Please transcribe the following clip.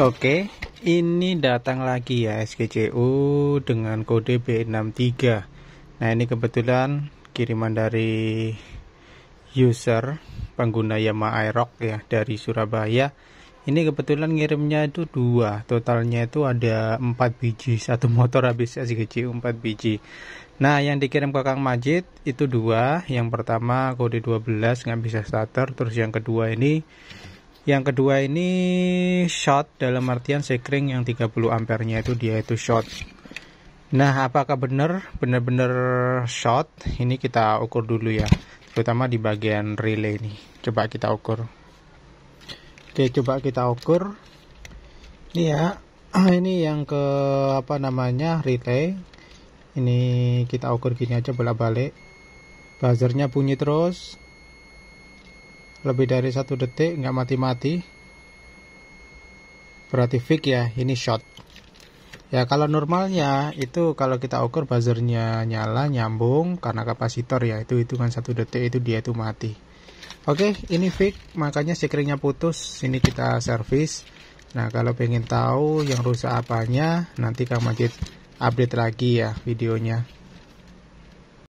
Oke, ini datang lagi ya SGCU dengan kode B63. Nah, ini kebetulan kiriman dari user pengguna Yamaha Aerox ya dari Surabaya. Ini kebetulan ngirimnya itu dua, totalnya itu ada 4 biji, satu motor habis SGCU 4 biji. Nah, yang dikirim ke Kang Majid itu dua, yang pertama kode 12 nggak bisa starter, terus yang kedua ini yang kedua ini short dalam artian sekring yang 30 ampernya itu dia itu short nah apakah benar benar-benar short ini kita ukur dulu ya terutama di bagian relay ini. coba kita ukur oke coba kita ukur ini ya ini yang ke apa namanya relay ini kita ukur gini aja bolak balik buzzernya bunyi terus lebih dari satu detik nggak mati-mati berarti fix ya ini shot ya kalau normalnya itu kalau kita ukur buzzernya nyala nyambung karena kapasitor ya itu hitungan satu detik itu dia itu mati oke ini fix makanya sekringnya putus sini kita servis nah kalau pengen tahu yang rusak apanya nanti Kang Majid update lagi ya videonya